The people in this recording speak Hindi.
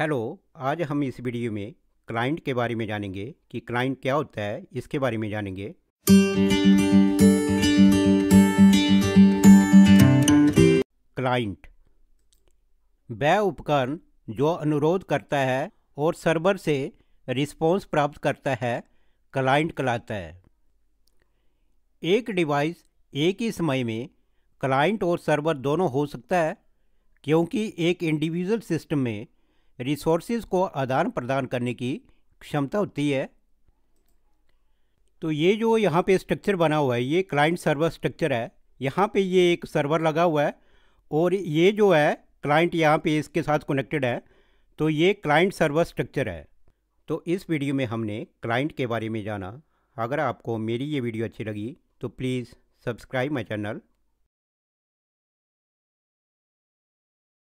हेलो आज हम इस वीडियो में क्लाइंट के बारे में जानेंगे कि क्लाइंट क्या होता है इसके बारे में जानेंगे क्लाइंट वह उपकरण जो अनुरोध करता है और सर्वर से रिस्पांस प्राप्त करता है क्लाइंट कहलाता है एक डिवाइस एक ही समय में क्लाइंट और सर्वर दोनों हो सकता है क्योंकि एक इंडिविजुअल सिस्टम में रिसोर्सेज को आदान प्रदान करने की क्षमता होती है तो ये जो यहाँ पे स्ट्रक्चर बना हुआ है ये क्लाइंट सर्वर स्ट्रक्चर है यहाँ पे ये एक सर्वर लगा हुआ है और ये जो है क्लाइंट यहाँ पे इसके साथ कनेक्टेड है तो ये क्लाइंट सर्वर स्ट्रक्चर है तो इस वीडियो में हमने क्लाइंट के बारे में जाना अगर आपको मेरी ये वीडियो अच्छी लगी तो प्लीज़ सब्सक्राइब माई चैनल